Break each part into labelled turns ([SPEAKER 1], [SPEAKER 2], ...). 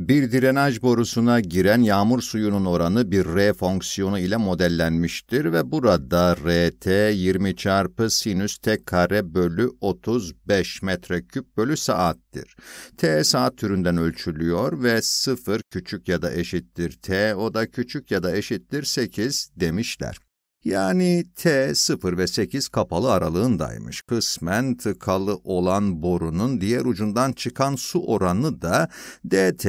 [SPEAKER 1] Bir direnaj borusuna giren yağmur suyunun oranı bir R fonksiyonu ile modellenmiştir ve burada RT 20 çarpı sinüs t kare bölü 35 metreküp bölü saattir. T saat türünden ölçülüyor ve 0 küçük ya da eşittir T o da küçük ya da eşittir 8 demişler. Yani T 0 ve 8 kapalı aralığındaymış. Kısmen tıkalı olan borunun diğer ucundan çıkan su oranı da DT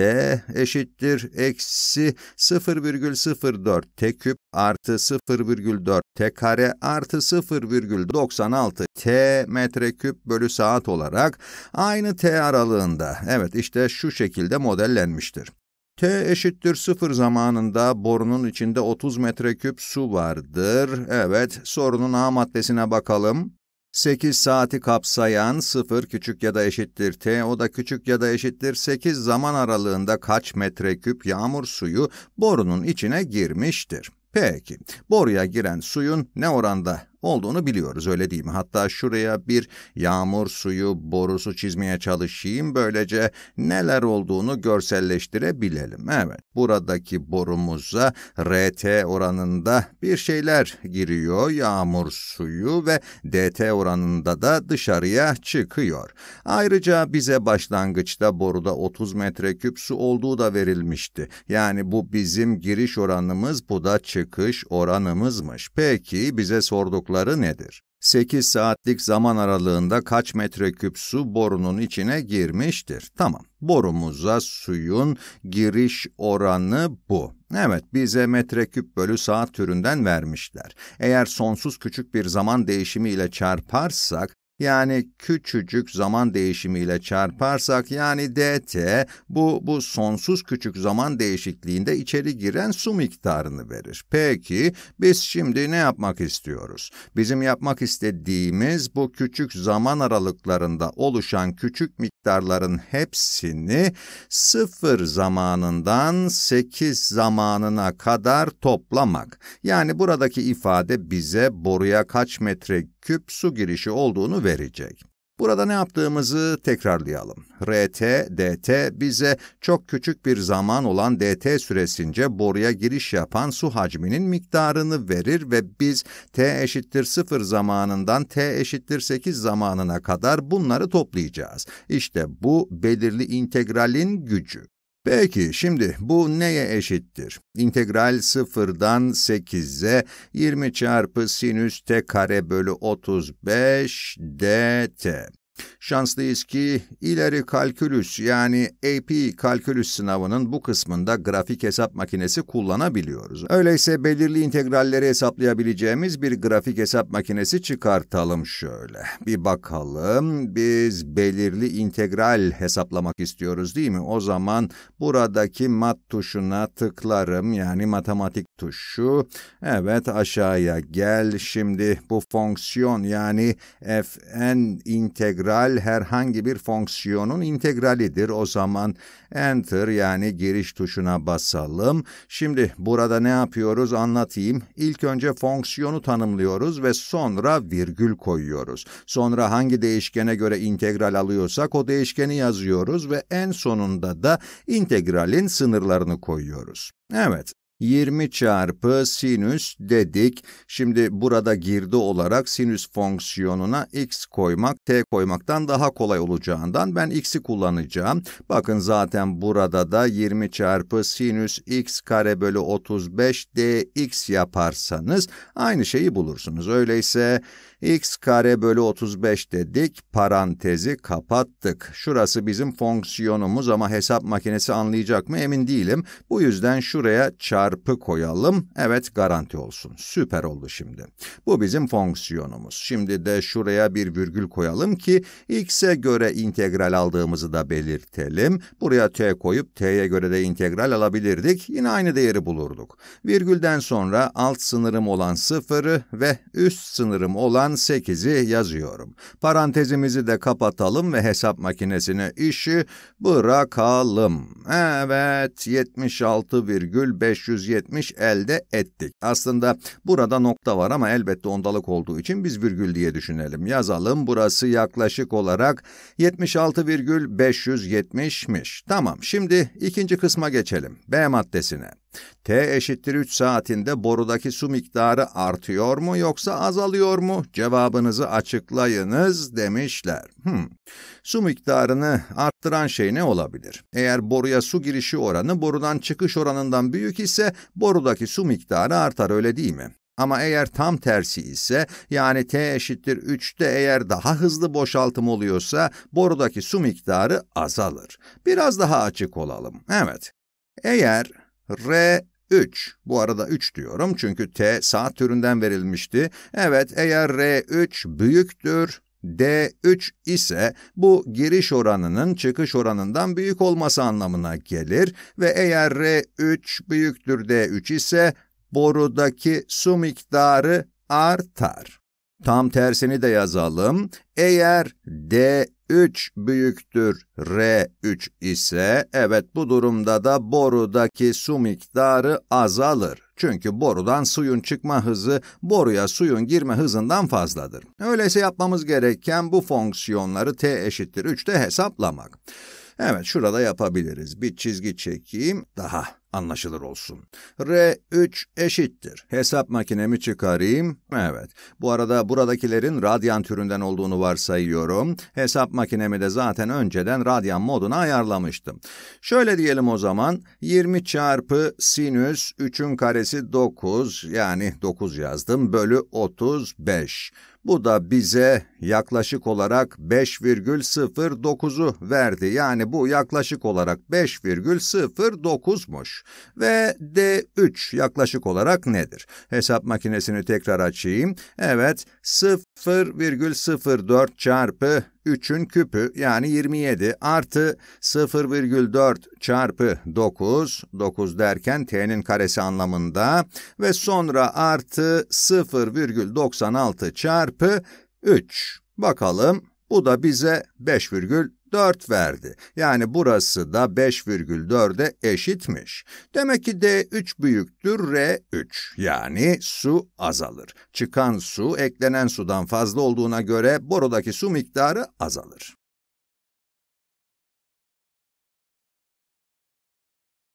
[SPEAKER 1] eşittir eksi 0,04 T küp artı 0,4 T kare artı 0,96 T metreküp bölü saat olarak aynı T aralığında. Evet işte şu şekilde modellenmiştir. T eşittir sıfır zamanında borunun içinde 30 metreküp su vardır. Evet, sorunun A maddesine bakalım. 8 saati kapsayan 0 küçük ya da eşittir t, o da küçük ya da eşittir 8 zaman aralığında kaç metreküp yağmur suyu borunun içine girmiştir? Peki, boruya giren suyun ne oranda olduğunu biliyoruz öyle değil mi? Hatta şuraya bir yağmur suyu borusu çizmeye çalışayım böylece neler olduğunu görselleştirebilelim. Evet buradaki borumuza RT oranında bir şeyler giriyor yağmur suyu ve DT oranında da dışarıya çıkıyor. Ayrıca bize başlangıçta boruda 30 metreküp su olduğu da verilmişti. Yani bu bizim giriş oranımız bu da çıkış oranımızmış. Peki bize sordukları zorlukları nedir? 8 saatlik zaman aralığında kaç metreküp su borunun içine girmiştir? Tamam, borumuza suyun giriş oranı bu. Evet, bize metreküp bölü saat türünden vermişler. Eğer sonsuz küçük bir zaman değişimi ile çarparsak, yani küçücük zaman değişimiyle çarparsak yani dt bu bu sonsuz küçük zaman değişikliğinde içeri giren su miktarını verir. Peki biz şimdi ne yapmak istiyoruz? Bizim yapmak istediğimiz bu küçük zaman aralıklarında oluşan küçük miktarların hepsini sıfır zamanından sekiz zamanına kadar toplamak. Yani buradaki ifade bize boruya kaç metre küp su girişi olduğunu verecek. Burada ne yaptığımızı tekrarlayalım. RT, DT bize çok küçük bir zaman olan DT süresince boruya giriş yapan su hacminin miktarını verir ve biz T eşittir 0 zamanından T eşittir 8 zamanına kadar bunları toplayacağız. İşte bu belirli integralin gücü. Peki şimdi bu neye eşittir? İntegral 0'dan 8'e 20 çarpı sinüs t kare bölü 35 dt. Şanslıyız ki ileri kalkülüs yani AP kalkülüs sınavının bu kısmında grafik hesap makinesi kullanabiliyoruz. Öyleyse belirli integralleri hesaplayabileceğimiz bir grafik hesap makinesi çıkartalım şöyle. Bir bakalım biz belirli integral hesaplamak istiyoruz değil mi? O zaman buradaki mat tuşuna tıklarım yani matematik tuşu. Evet aşağıya gel şimdi bu fonksiyon yani fn integral integral herhangi bir fonksiyonun integralidir. O zaman enter yani giriş tuşuna basalım. Şimdi burada ne yapıyoruz anlatayım. İlk önce fonksiyonu tanımlıyoruz ve sonra virgül koyuyoruz. Sonra hangi değişkene göre integral alıyorsak o değişkeni yazıyoruz ve en sonunda da integralin sınırlarını koyuyoruz. Evet, 20 çarpı sinüs dedik. Şimdi burada girdi olarak sinüs fonksiyonuna x koymak t koymaktan daha kolay olacağından ben x'i kullanacağım. Bakın zaten burada da 20 çarpı sinüs x kare bölü 35 dx yaparsanız aynı şeyi bulursunuz. Öyleyse x kare bölü 35 dedik, parantezi kapattık. Şurası bizim fonksiyonumuz ama hesap makinesi anlayacak mı emin değilim. Bu yüzden şuraya çarpı çarpı koyalım. Evet garanti olsun. Süper oldu şimdi. Bu bizim fonksiyonumuz. Şimdi de şuraya bir virgül koyalım ki x'e göre integral aldığımızı da belirtelim. Buraya t koyup t'ye göre de integral alabilirdik. Yine aynı değeri bulurduk. Virgülden sonra alt sınırım olan 0'ı ve üst sınırım olan 8'i yazıyorum. Parantezimizi de kapatalım ve hesap makinesine işi bırakalım. Evet 76,500 170 elde ettik. Aslında burada nokta var ama elbette ondalık olduğu için biz virgül diye düşünelim. Yazalım burası yaklaşık olarak 76,570'miş. Tamam şimdi ikinci kısma geçelim. B maddesine. T eşittir 3 saatinde borudaki su miktarı artıyor mu yoksa azalıyor mu? Cevabınızı açıklayınız demişler. Hmm. Su miktarını arttıran şey ne olabilir? Eğer boruya su girişi oranı borudan çıkış oranından büyük ise borudaki su miktarı artar öyle değil mi? Ama eğer tam tersi ise yani T eşittir 3'te eğer daha hızlı boşaltım oluyorsa borudaki su miktarı azalır. Biraz daha açık olalım. Evet. Eğer R3. Bu arada 3 diyorum çünkü T saat türünden verilmişti. Evet eğer R3 büyüktür D3 ise bu giriş oranının çıkış oranından büyük olması anlamına gelir ve eğer R3 büyüktür D3 ise borudaki su miktarı artar. Tam tersini de yazalım. Eğer D3 büyüktür R3 ise evet bu durumda da borudaki su miktarı azalır. Çünkü borudan suyun çıkma hızı boruya suyun girme hızından fazladır. Öyleyse yapmamız gereken bu fonksiyonları t eşittir 3'te hesaplamak. Evet şurada yapabiliriz. Bir çizgi çekeyim daha anlaşılır olsun. R3 eşittir. Hesap makinemi çıkarayım. Evet. Bu arada buradakilerin radyan türünden olduğunu varsayıyorum. Hesap makinemi de zaten önceden radyan moduna ayarlamıştım. Şöyle diyelim o zaman. 20 çarpı sinüs 3'ün karesi 9 yani 9 yazdım bölü 35. Bu da bize yaklaşık olarak 5,09'u verdi. Yani bu yaklaşık olarak 5,09'muş ve D3 yaklaşık olarak nedir? Hesap makinesini tekrar açayım. Evet 0,04 çarpı 3'ün küpü yani 27 artı 0,4 çarpı 9, 9 derken t'nin karesi anlamında ve sonra artı 0,96 çarpı 3. Bakalım bu da bize 5,3 4 verdi. Yani burası da 5,4'e eşitmiş. Demek ki D3 büyüktür R3. Yani su azalır. Çıkan su eklenen sudan fazla olduğuna göre borudaki su miktarı azalır.